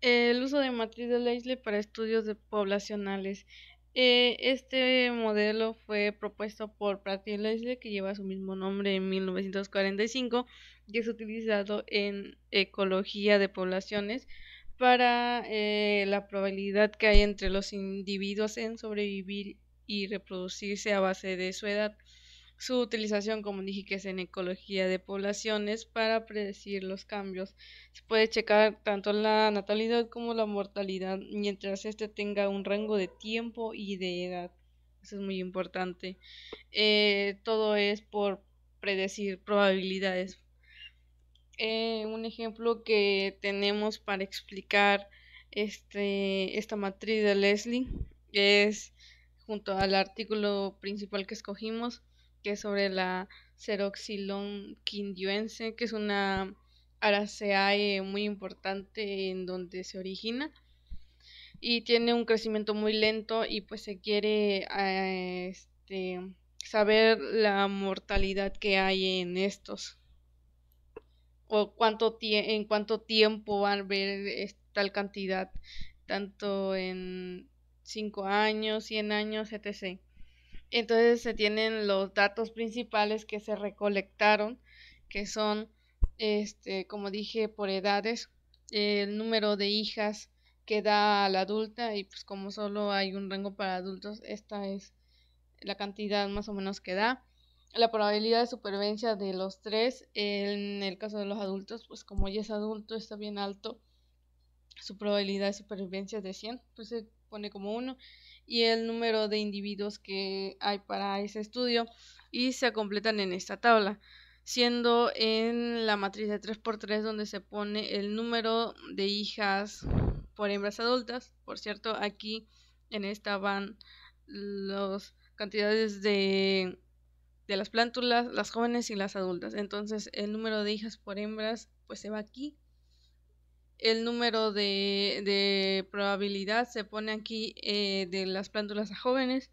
el uso de matriz de Leisle para estudios de poblacionales. Eh, este modelo fue propuesto por y Leisle que lleva su mismo nombre en 1945, y es utilizado en ecología de poblaciones para eh, la probabilidad que hay entre los individuos en sobrevivir y reproducirse a base de su edad su utilización, como dije, que es en ecología de poblaciones para predecir los cambios. Se puede checar tanto la natalidad como la mortalidad mientras éste tenga un rango de tiempo y de edad. Eso es muy importante. Eh, todo es por predecir probabilidades. Eh, un ejemplo que tenemos para explicar este, esta matriz de Leslie es junto al artículo principal que escogimos que es sobre la Ceroxilon quindioense, que es una Araceae eh, muy importante en donde se origina y tiene un crecimiento muy lento y pues se quiere ah, este, saber la mortalidad que hay en estos o cuánto en cuánto tiempo va a ver tal cantidad tanto en 5 años, 100 años, etc. Entonces se tienen los datos principales que se recolectaron, que son, este, como dije, por edades, el número de hijas que da la adulta y pues como solo hay un rango para adultos, esta es la cantidad más o menos que da. La probabilidad de supervivencia de los tres, en el caso de los adultos, pues como ya es adulto, está bien alto, su probabilidad de supervivencia es de 100, pues pone como uno y el número de individuos que hay para ese estudio y se completan en esta tabla siendo en la matriz de 3x3 donde se pone el número de hijas por hembras adultas. Por cierto, aquí en esta van las cantidades de, de las plántulas, las jóvenes y las adultas. Entonces, el número de hijas por hembras pues se va aquí el número de, de probabilidad se pone aquí eh, de las plántulas a jóvenes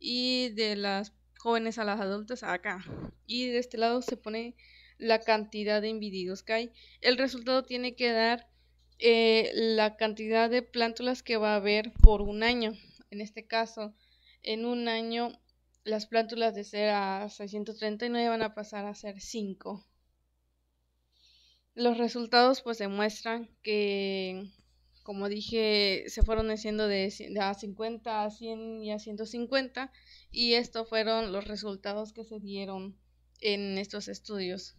y de las jóvenes a las adultas acá. Y de este lado se pone la cantidad de individuos que hay. El resultado tiene que dar eh, la cantidad de plántulas que va a haber por un año. En este caso, en un año las plántulas de ser a 639 van a pasar a ser 5. Los resultados pues demuestran que, como dije, se fueron haciendo de, a 50, a 100 y a 150 y estos fueron los resultados que se dieron en estos estudios.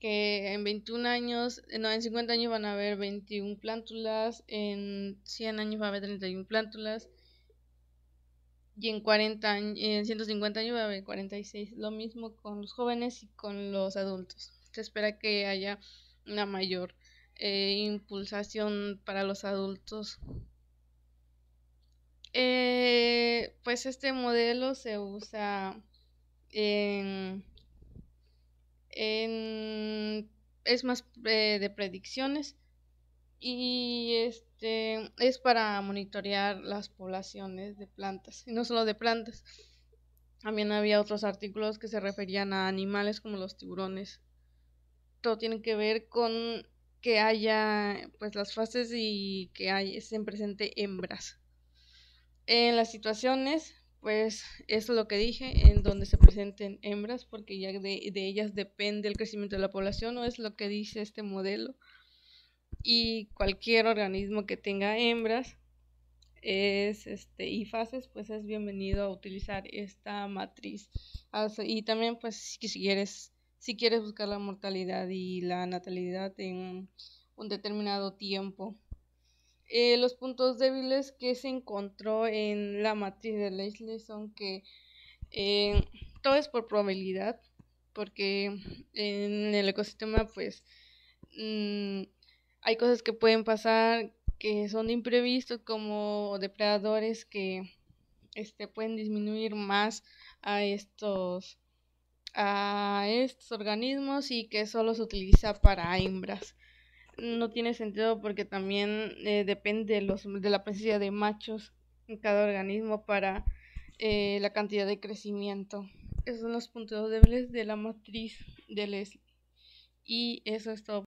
Que en 21 años, no, en 50 años van a haber 21 plántulas, en 100 años va a haber 31 plántulas y en 40 en 150 años va a haber 46. Lo mismo con los jóvenes y con los adultos se espera que haya una mayor eh, impulsación para los adultos. Eh, pues este modelo se usa en, es más eh, de predicciones y este es para monitorear las poblaciones de plantas y no solo de plantas también había otros artículos que se referían a animales como los tiburones todo tiene que ver con que haya pues las fases y que hay, estén presentes hembras. En las situaciones, pues eso es lo que dije, en donde se presenten hembras, porque ya de, ellas depende el crecimiento de la población, o es lo que dice este modelo. Y cualquier organismo que tenga hembras es este y fases, pues es bienvenido a utilizar esta matriz. Y también, pues si quieres si quieres buscar la mortalidad y la natalidad en un determinado tiempo. Eh, los puntos débiles que se encontró en la matriz de Leslie son que eh, todo es por probabilidad, porque en el ecosistema pues mm, hay cosas que pueden pasar que son imprevistos como depredadores que este, pueden disminuir más a estos a estos organismos y que solo se utiliza para hembras. No tiene sentido porque también eh, depende de, los, de la presencia de machos en cada organismo para eh, la cantidad de crecimiento. Esos son los puntos débiles de la matriz del Leslie. Y eso es todo.